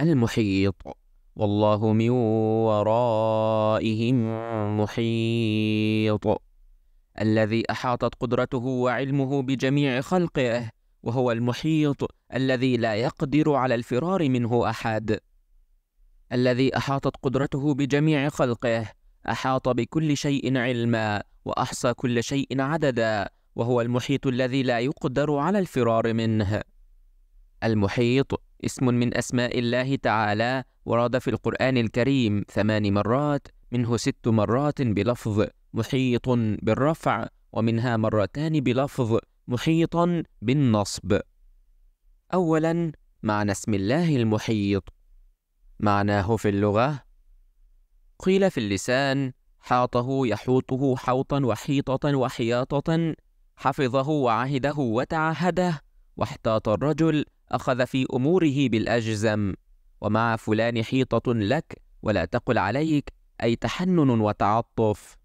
المحيط والله من ورائهم محيط الذي احاطت قدرته وعلمه بجميع خلقه وهو المحيط الذي لا يقدر على الفرار منه احد الذي احاطت قدرته بجميع خلقه احاط بكل شيء علما واحصى كل شيء عددا وهو المحيط الذي لا يقدر على الفرار منه المحيط اسم من أسماء الله تعالى ورد في القرآن الكريم ثمان مرات منه ست مرات بلفظ محيط بالرفع ومنها مرتان بلفظ محيطا بالنصب أولا معنى اسم الله المحيط معناه في اللغة قيل في اللسان حاطه يحوطه حوطا وحيطة وحياطة حفظه وعهده وتعهده واحتاط الرجل أخذ في أموره بالأجزم ومع فلان حيطة لك ولا تقل عليك أي تحنن وتعطف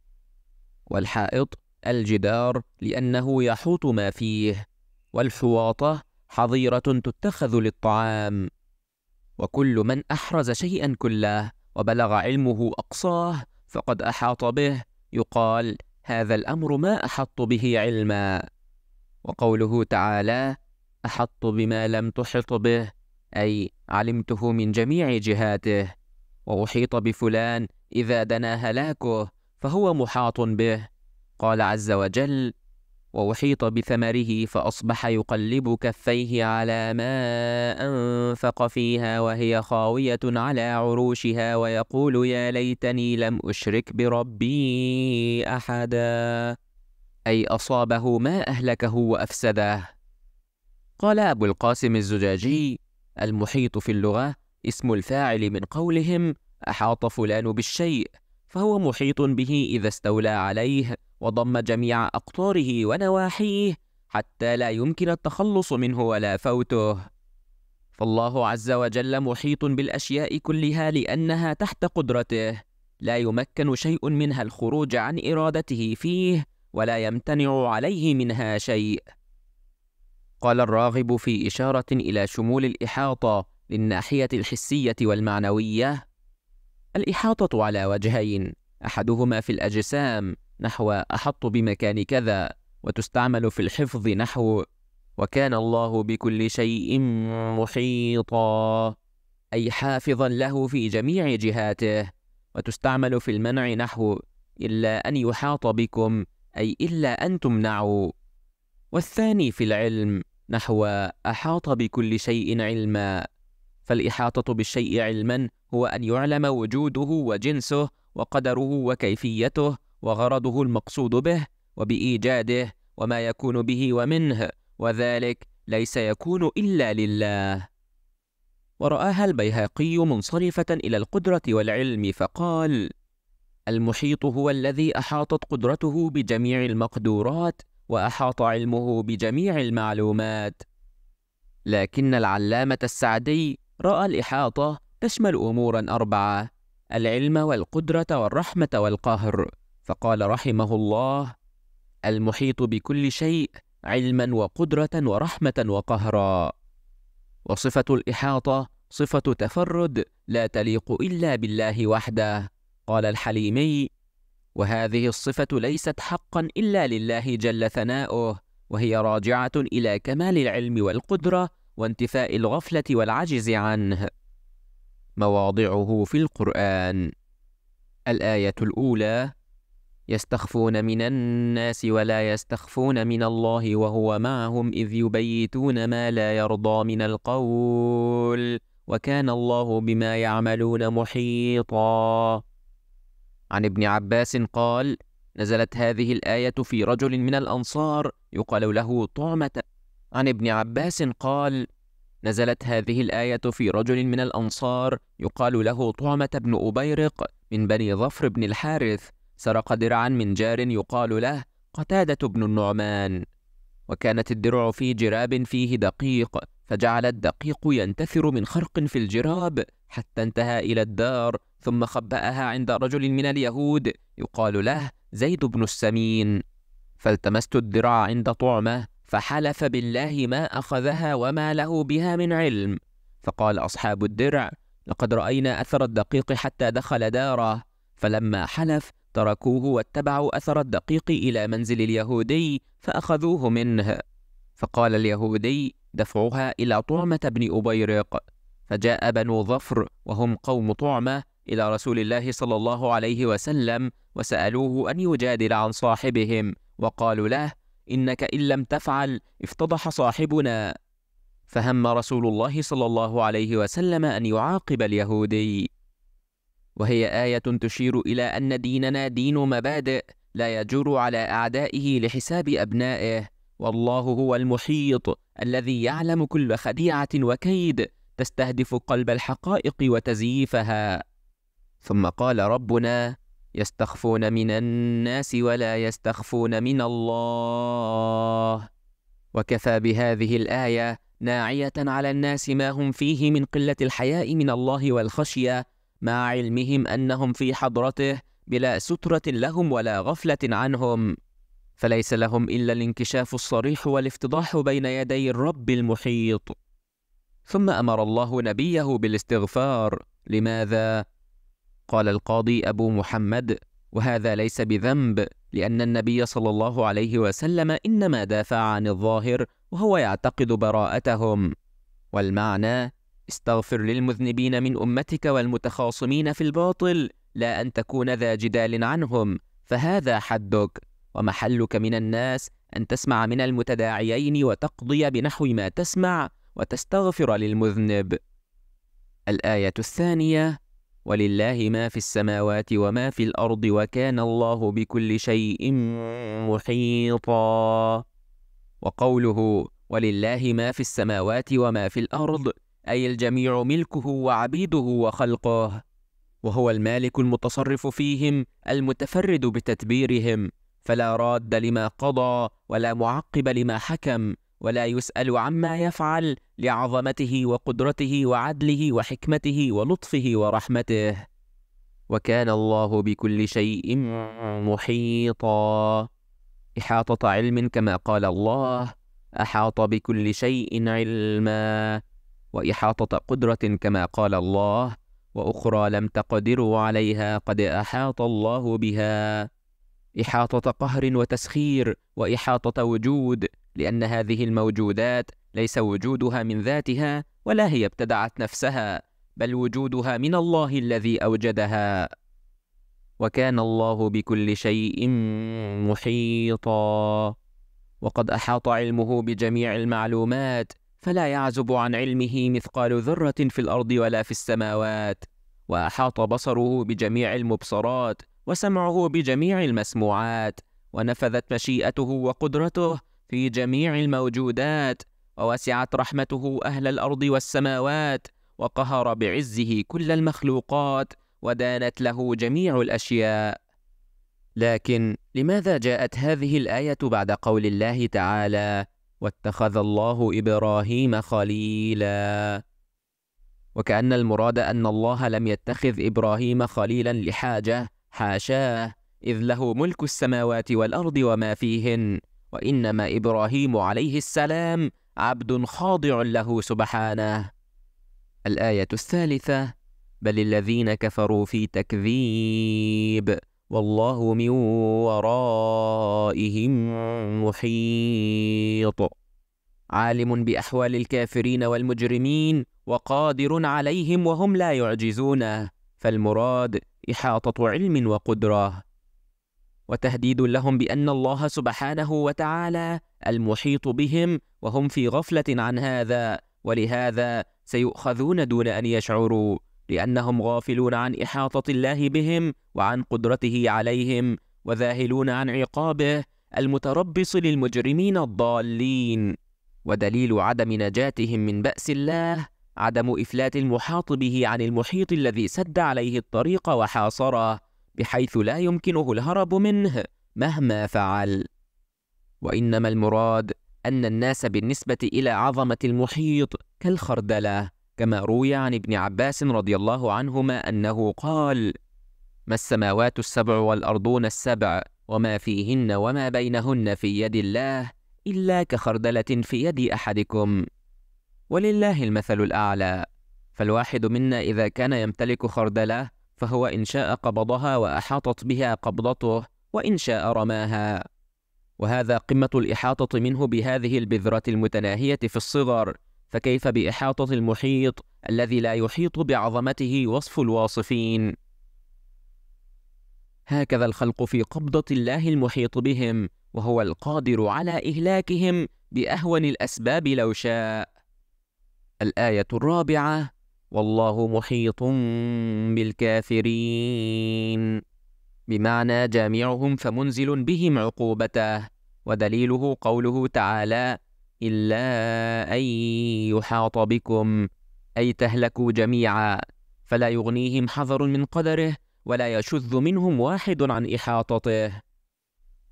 والحائط الجدار لأنه يحوط ما فيه والحواطة حظيرة تتخذ للطعام وكل من أحرز شيئا كله وبلغ علمه أقصاه فقد أحاط به يقال هذا الأمر ما أحط به علما وقوله تعالى أحط بما لم تحط به أي علمته من جميع جهاته وأحيط بفلان إذا دنا هلاكه فهو محاط به قال عز وجل وأحيط بثمره فأصبح يقلب كفيه على ما أنفق فيها وهي خاوية على عروشها ويقول يا ليتني لم أشرك بربي أحدا أي أصابه ما أهلكه وأفسده قال أبو القاسم الزجاجي المحيط في اللغة اسم الفاعل من قولهم أحاط فلان بالشيء فهو محيط به إذا استولى عليه وضم جميع أقطاره ونواحيه حتى لا يمكن التخلص منه ولا فوته فالله عز وجل محيط بالأشياء كلها لأنها تحت قدرته لا يمكن شيء منها الخروج عن إرادته فيه ولا يمتنع عليه منها شيء قال الراغب في إشارة إلى شمول الإحاطة للناحية الحسية والمعنوية: الإحاطة على وجهين، أحدهما في الأجسام نحو أحط بمكان كذا، وتستعمل في الحفظ نحو وكان الله بكل شيء محيطا، أي حافظا له في جميع جهاته، وتستعمل في المنع نحو إلا أن يحاط بكم، أي إلا أن تمنعوا. والثاني في العلم نحو أحاط بكل شيء علما فالإحاطة بالشيء علما هو أن يعلم وجوده وجنسه وقدره وكيفيته وغرضه المقصود به وبإيجاده وما يكون به ومنه وذلك ليس يكون إلا لله ورآها البيهقي منصرفة إلى القدرة والعلم فقال: المحيط هو الذي أحاطت قدرته بجميع المقدورات واحاط علمه بجميع المعلومات لكن العلامه السعدي راى الاحاطه تشمل امورا اربعه العلم والقدره والرحمه والقهر فقال رحمه الله المحيط بكل شيء علما وقدره ورحمه وقهرا وصفه الاحاطه صفه تفرد لا تليق الا بالله وحده قال الحليمي وهذه الصفة ليست حقا إلا لله جل ثناؤه وهي راجعة إلى كمال العلم والقدرة وانتفاء الغفلة والعجز عنه مواضعه في القرآن الآية الأولى يستخفون من الناس ولا يستخفون من الله وهو معهم إذ يبيتون ما لا يرضى من القول وكان الله بما يعملون محيطاً عن ابن عباس قال نزلت هذه الآية في رجل من الأنصار يقال له طعمة عن ابن عباس قال نزلت هذه الآية في رجل من الأنصار يقال له طعمة بن أبيرق من بني ظفر بن الحارث سرق درعا من جار يقال له قتادة بن النعمان وكانت الدرع في جراب فيه دقيق فجعل الدقيق ينتثر من خرق في الجراب حتى انتهى إلى الدار ثم خبأها عند رجل من اليهود يقال له زيد بن السمين فالتمست الدرع عند طعمه فحلف بالله ما أخذها وما له بها من علم فقال أصحاب الدرع لقد رأينا أثر الدقيق حتى دخل داره فلما حلف تركوه واتبعوا أثر الدقيق إلى منزل اليهودي فأخذوه منه فقال اليهودي دفعها إلى طعمة بن أبيرق فجاء بنو ظفر وهم قوم طعمة إلى رسول الله صلى الله عليه وسلم وسألوه أن يجادل عن صاحبهم وقالوا له إنك إن لم تفعل افتضح صاحبنا فهم رسول الله صلى الله عليه وسلم أن يعاقب اليهودي وهي آية تشير إلى أن ديننا دين مبادئ لا يجور على أعدائه لحساب أبنائه والله هو المحيط الذي يعلم كل خديعة وكيد تستهدف قلب الحقائق وتزييفها ثم قال ربنا يستخفون من الناس ولا يستخفون من الله وكفى بهذه الايه ناعيه على الناس ما هم فيه من قله الحياء من الله والخشيه مع علمهم انهم في حضرته بلا ستره لهم ولا غفله عنهم فليس لهم الا الانكشاف الصريح والافتضاح بين يدي الرب المحيط ثم امر الله نبيه بالاستغفار لماذا قال القاضي ابو محمد وهذا ليس بذنب لان النبي صلى الله عليه وسلم انما دافع عن الظاهر وهو يعتقد براءتهم والمعنى استغفر للمذنبين من امتك والمتخاصمين في الباطل لا ان تكون ذا جدال عنهم فهذا حدك ومحلك من الناس ان تسمع من المتداعيين وتقضي بنحو ما تسمع وتستغفر للمذنب الآية الثانية ولله ما في السماوات وما في الأرض وكان الله بكل شيء محيطا وقوله ولله ما في السماوات وما في الأرض أي الجميع ملكه وعبيده وخلقه وهو المالك المتصرف فيهم المتفرد بتدبيرهم فلا راد لما قضى ولا معقب لما حكم ولا يسأل عما يفعل لعظمته وقدرته وعدله وحكمته ولطفه ورحمته وكان الله بكل شيء محيطا إحاطة علم كما قال الله أحاط بكل شيء علما وإحاطة قدرة كما قال الله وأخرى لم تقدروا عليها قد أحاط الله بها إحاطة قهر وتسخير وإحاطة وجود لأن هذه الموجودات ليس وجودها من ذاتها ولا هي ابتدعت نفسها بل وجودها من الله الذي أوجدها وكان الله بكل شيء محيطا وقد أحاط علمه بجميع المعلومات فلا يعزب عن علمه مثقال ذرة في الأرض ولا في السماوات وأحاط بصره بجميع المبصرات وسمعه بجميع المسموعات ونفذت مشيئته وقدرته في جميع الموجودات ووسعت رحمته اهل الارض والسماوات وقهر بعزه كل المخلوقات ودانت له جميع الاشياء لكن لماذا جاءت هذه الايه بعد قول الله تعالى واتخذ الله ابراهيم خليلا وكأن المراد أن الله لم يتخذ إبراهيم خليلا لحاجة حاشاه إذ له ملك السماوات والأرض وما فيهن وإنما إبراهيم عليه السلام عبد خاضع له سبحانه. الآية الثالثة: بل الذين كفروا في تكذيب والله من ورائهم محيط. عالم بأحوال الكافرين والمجرمين وقادر عليهم وهم لا يعجزونه، فالمراد إحاطة علم وقدرة. وتهديد لهم بأن الله سبحانه وتعالى المحيط بهم وهم في غفلة عن هذا ولهذا سيؤخذون دون أن يشعروا لأنهم غافلون عن إحاطة الله بهم وعن قدرته عليهم وذاهلون عن عقابه المتربص للمجرمين الضالين ودليل عدم نجاتهم من بأس الله عدم إفلات المحاط به عن المحيط الذي سد عليه الطريق وحاصره بحيث لا يمكنه الهرب منه مهما فعل وانما المراد ان الناس بالنسبه الى عظمه المحيط كالخردله كما روي عن ابن عباس رضي الله عنهما انه قال ما السماوات السبع والارضون السبع وما فيهن وما بينهن في يد الله الا كخردله في يد احدكم ولله المثل الاعلى فالواحد منا اذا كان يمتلك خردله فهو إن شاء قبضها وأحاطت بها قبضته وإن شاء رماها وهذا قمة الإحاطة منه بهذه البذرة المتناهية في الصغر فكيف بإحاطة المحيط الذي لا يحيط بعظمته وصف الواصفين هكذا الخلق في قبضة الله المحيط بهم وهو القادر على إهلاكهم بأهون الأسباب لو شاء الآية الرابعة والله محيط بالكافرين بمعنى جامعهم فمنزل بهم عقوبته ودليله قوله تعالى إلا أن يحاط بكم أي تهلكوا جميعا فلا يغنيهم حذر من قدره ولا يشذ منهم واحد عن إحاطته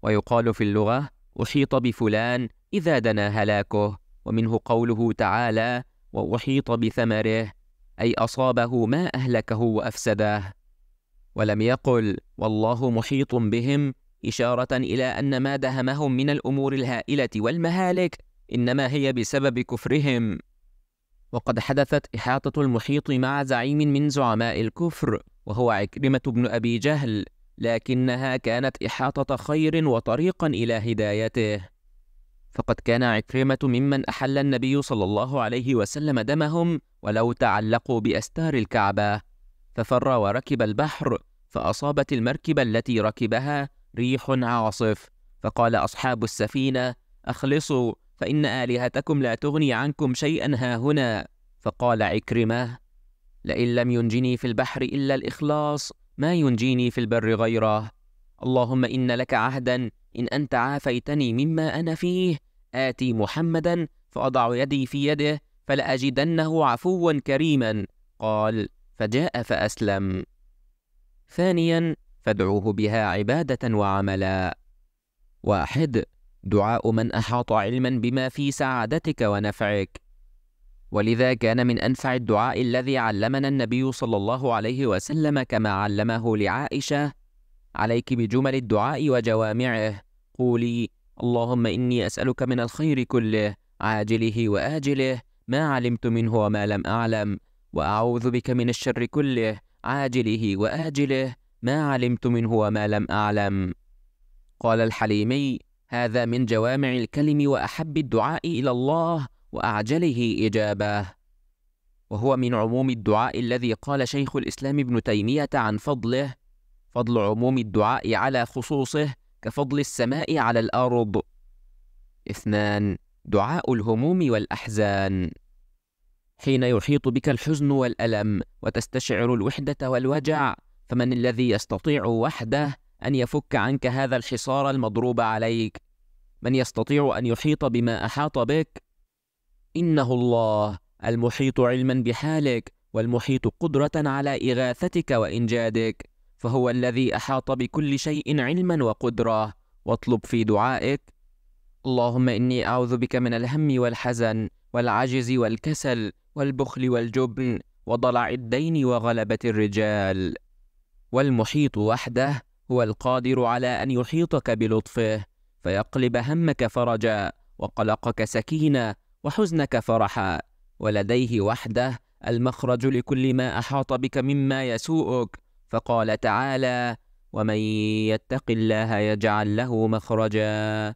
ويقال في اللغة أحيط بفلان إذا دنا هلاكه ومنه قوله تعالى وأحيط بثمره أي أصابه ما أهلكه وأفسده ولم يقل والله محيط بهم إشارة إلى أن ما دهمهم من الأمور الهائلة والمهالك إنما هي بسبب كفرهم وقد حدثت إحاطة المحيط مع زعيم من زعماء الكفر وهو عكرمة بن أبي جهل لكنها كانت إحاطة خير وطريقا إلى هدايته فقد كان عكرمة ممن أحل النبي صلى الله عليه وسلم دمهم ولو تعلقوا بأستار الكعبة ففر وركب البحر فأصابت المركبة التي ركبها ريح عاصف فقال أصحاب السفينة أخلصوا فإن آلهتكم لا تغني عنكم شيئا ها هنا فقال عكرمة لئن لم ينجني في البحر إلا الإخلاص ما ينجيني في البر غيره اللهم إن لك عهدا إن أنت عافيتني مما أنا فيه آتي محمدا فأضع يدي في يده فلأجدنه عفوا كريما قال فجاء فأسلم ثانيا فادعوه بها عبادة وعملا واحد دعاء من أحاط علما بما في سعادتك ونفعك ولذا كان من أنفع الدعاء الذي علمنا النبي صلى الله عليه وسلم كما علمه لعائشة عليك بجمل الدعاء وجوامعه قولي اللهم إني أسألك من الخير كله عاجله وآجله ما علمت منه وما لم أعلم وأعوذ بك من الشر كله عاجله وآجله ما علمت منه وما لم أعلم قال الحليمي هذا من جوامع الكلم وأحب الدعاء إلى الله وأعجله إجابة وهو من عموم الدعاء الذي قال شيخ الإسلام ابن تيمية عن فضله فضل عموم الدعاء على خصوصه كفضل السماء على الأرض. اثنان دعاء الهموم والأحزان حين يحيط بك الحزن والألم وتستشعر الوحدة والوجع فمن الذي يستطيع وحده أن يفك عنك هذا الحصار المضروب عليك؟ من يستطيع أن يحيط بما أحاط بك؟ إنه الله المحيط علما بحالك والمحيط قدرة على إغاثتك وإنجادك فهو الذي احاط بكل شيء علما وقدره واطلب في دعائك اللهم اني اعوذ بك من الهم والحزن والعجز والكسل والبخل والجبن وضلع الدين وغلبه الرجال والمحيط وحده هو القادر على ان يحيطك بلطفه فيقلب همك فرجا وقلقك سكينه وحزنك فرحا ولديه وحده المخرج لكل ما احاط بك مما يسوءك فقال تعالى ومن يتق الله يجعل له مخرجا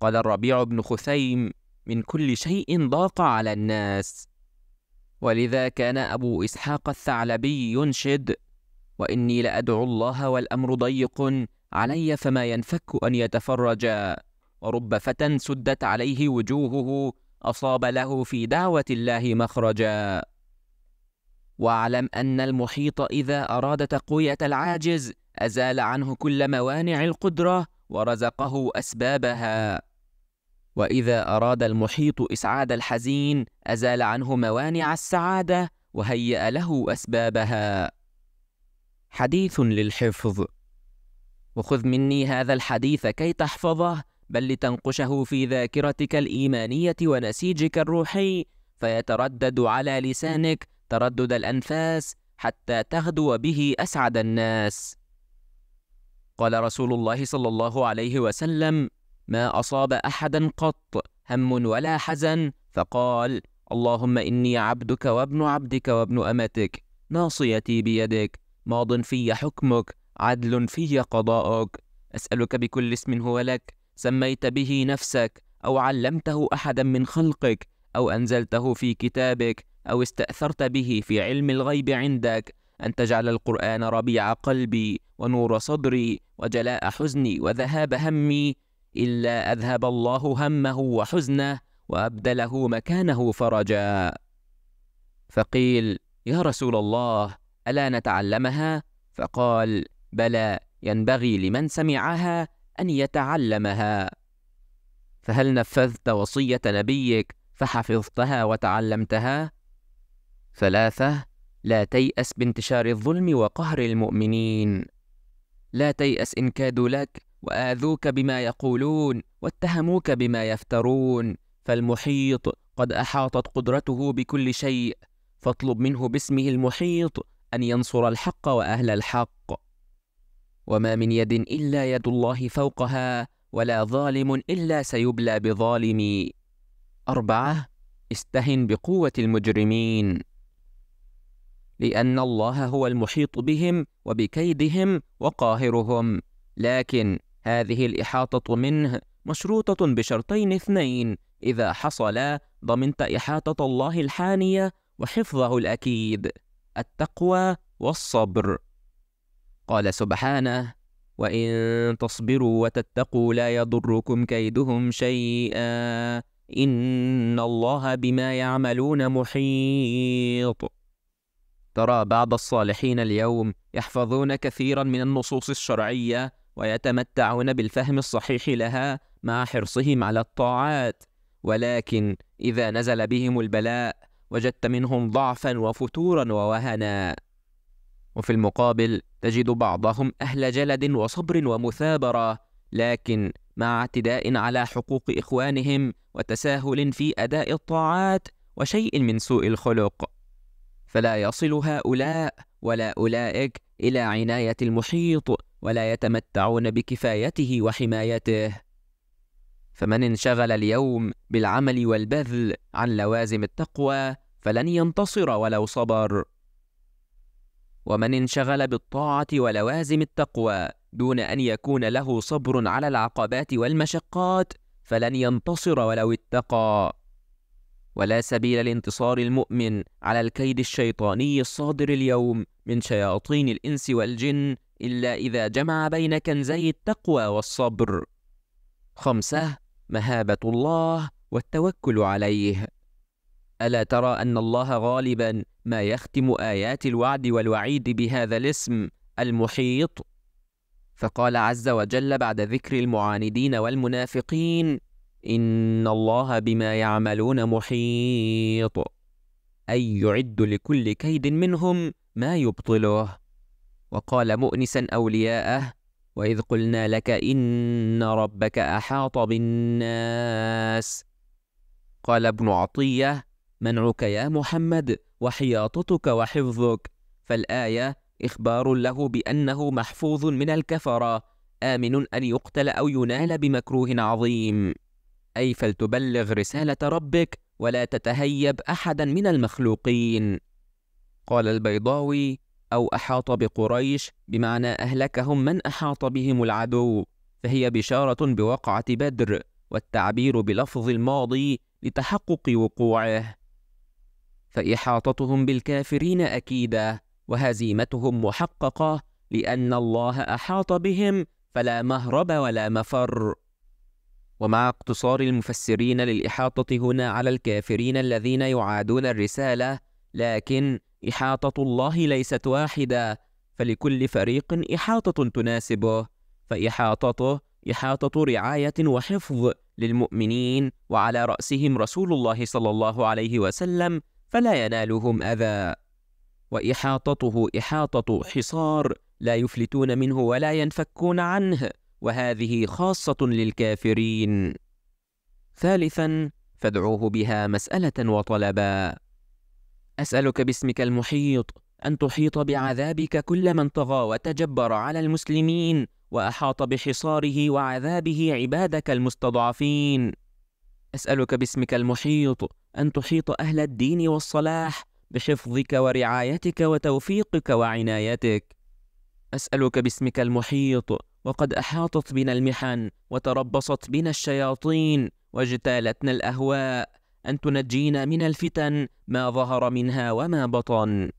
قال الربيع بن خثيم من كل شيء ضاق على الناس ولذا كان ابو اسحاق الثعلبي ينشد واني لادعو الله والامر ضيق علي فما ينفك ان يتفرجا ورب فتى سدت عليه وجوهه اصاب له في دعوه الله مخرجا واعلم أن المحيط إذا أراد تقوية العاجز أزال عنه كل موانع القدرة ورزقه أسبابها وإذا أراد المحيط إسعاد الحزين أزال عنه موانع السعادة وهيأ له أسبابها حديث للحفظ وخذ مني هذا الحديث كي تحفظه بل لتنقشه في ذاكرتك الإيمانية ونسيجك الروحي فيتردد على لسانك تردد الأنفاس حتى تغدو به أسعد الناس. قال رسول الله صلى الله عليه وسلم: ما أصاب أحدا قط هم ولا حزن فقال: اللهم إني عبدك وابن عبدك وابن أمتك، ناصيتي بيدك، ماض في حكمك، عدل في قضاءك، أسألك بكل اسم هو لك، سميت به نفسك، أو علمته أحدا من خلقك، أو أنزلته في كتابك، أو استأثرت به في علم الغيب عندك أن تجعل القرآن ربيع قلبي ونور صدري وجلاء حزني وذهاب همي إلا أذهب الله همه وحزنه وأبدله مكانه فرجا فقيل يا رسول الله ألا نتعلمها؟ فقال بلى ينبغي لمن سمعها أن يتعلمها فهل نفذت وصية نبيك فحفظتها وتعلمتها؟ ثلاثة لا تيأس بانتشار الظلم وقهر المؤمنين لا تيأس إن كادوا لك وآذوك بما يقولون واتهموك بما يفترون فالمحيط قد أحاطت قدرته بكل شيء فاطلب منه باسمه المحيط أن ينصر الحق وأهل الحق وما من يد إلا يد الله فوقها ولا ظالم إلا سيبلى بظالم أربعة استهن بقوة المجرمين لأن الله هو المحيط بهم وبكيدهم وقاهرهم، لكن هذه الإحاطة منه مشروطة بشرطين اثنين، إذا حصلا ضمنت إحاطة الله الحانية وحفظه الأكيد، التقوى والصبر. قال سبحانه: وإن تصبروا وتتقوا لا يضركم كيدهم شيئا إن الله بما يعملون محيط ترى بعض الصالحين اليوم يحفظون كثيرا من النصوص الشرعية ويتمتعون بالفهم الصحيح لها مع حرصهم على الطاعات ولكن إذا نزل بهم البلاء وجدت منهم ضعفا وفتورا ووهنا وفي المقابل تجد بعضهم أهل جلد وصبر ومثابرة لكن مع اعتداء على حقوق إخوانهم وتساهل في أداء الطاعات وشيء من سوء الخلق فلا يصل هؤلاء ولا أولئك إلى عناية المحيط ولا يتمتعون بكفايته وحمايته فمن انشغل اليوم بالعمل والبذل عن لوازم التقوى فلن ينتصر ولو صبر ومن انشغل بالطاعه ولوازم التقوى دون ان يكون له صبر على العقبات والمشقات فلن ينتصر ولو اتقى ولا سبيل لانتصار المؤمن على الكيد الشيطاني الصادر اليوم من شياطين الإنس والجن إلا إذا جمع بين كنزي التقوى والصبر. خمسة مهابة الله والتوكل عليه. ألا ترى أن الله غالبا ما يختم آيات الوعد والوعيد بهذا الاسم المحيط؟ فقال عز وجل بعد ذكر المعاندين والمنافقين إن الله بما يعملون محيط أي يعد لكل كيد منهم ما يبطله وقال مؤنسا أولياءه وإذ قلنا لك إن ربك أحاط بالناس قال ابن عطية منعك يا محمد وحياطتك وحفظك فالآية إخبار له بأنه محفوظ من الكفرة آمن أن يقتل أو ينال بمكروه عظيم أي فلتبلغ رسالة ربك ولا تتهيب أحدا من المخلوقين قال البيضاوي أو أحاط بقريش بمعنى أهلكهم من أحاط بهم العدو فهي بشارة بوقعة بدر والتعبير بلفظ الماضي لتحقق وقوعه فإحاطتهم بالكافرين أكيدة وهزيمتهم محققة لأن الله أحاط بهم فلا مهرب ولا مفر ومع اقتصار المفسرين للإحاطة هنا على الكافرين الذين يعادون الرسالة، لكن إحاطة الله ليست واحدة، فلكل فريق إحاطة تناسبه، فإحاطته إحاطة رعاية وحفظ للمؤمنين، وعلى رأسهم رسول الله صلى الله عليه وسلم، فلا ينالهم أذى. وإحاطته إحاطة حصار لا يفلتون منه ولا ينفكون عنه، وهذه خاصة للكافرين. ثالثا فادعوه بها مسألة وطلبا. أسألك باسمك المحيط أن تحيط بعذابك كل من طغى وتجبر على المسلمين وأحاط بحصاره وعذابه عبادك المستضعفين. أسألك باسمك المحيط أن تحيط أهل الدين والصلاح بحفظك ورعايتك وتوفيقك وعنايتك. أسألك باسمك المحيط وقد أحاطت بنا المحن وتربصت بنا الشياطين واجتالتنا الأهواء أن تنجينا من الفتن ما ظهر منها وما بطن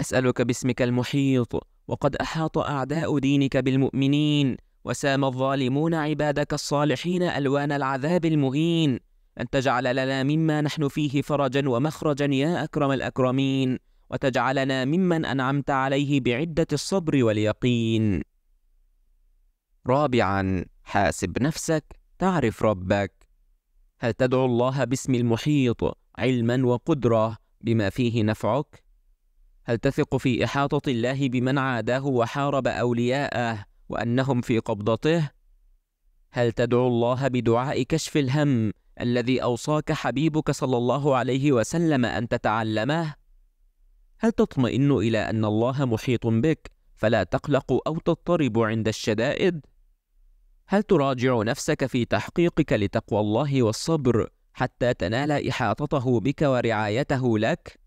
أسألك باسمك المحيط وقد أحاط أعداء دينك بالمؤمنين وسام الظالمون عبادك الصالحين ألوان العذاب المهين أن تجعل لنا مما نحن فيه فرجا ومخرجا يا أكرم الأكرمين وتجعلنا ممن أنعمت عليه بعدة الصبر واليقين رابعا حاسب نفسك تعرف ربك هل تدعو الله باسم المحيط علما وقدرة بما فيه نفعك؟ هل تثق في إحاطة الله بمن عاداه وحارب أولياءه وأنهم في قبضته؟ هل تدعو الله بدعاء كشف الهم الذي أوصاك حبيبك صلى الله عليه وسلم أن تتعلمه؟ هل تطمئن إلى أن الله محيط بك فلا تقلق أو تضطرب عند الشدائد؟ هل تراجع نفسك في تحقيقك لتقوى الله والصبر حتى تنال إحاطته بك ورعايته لك؟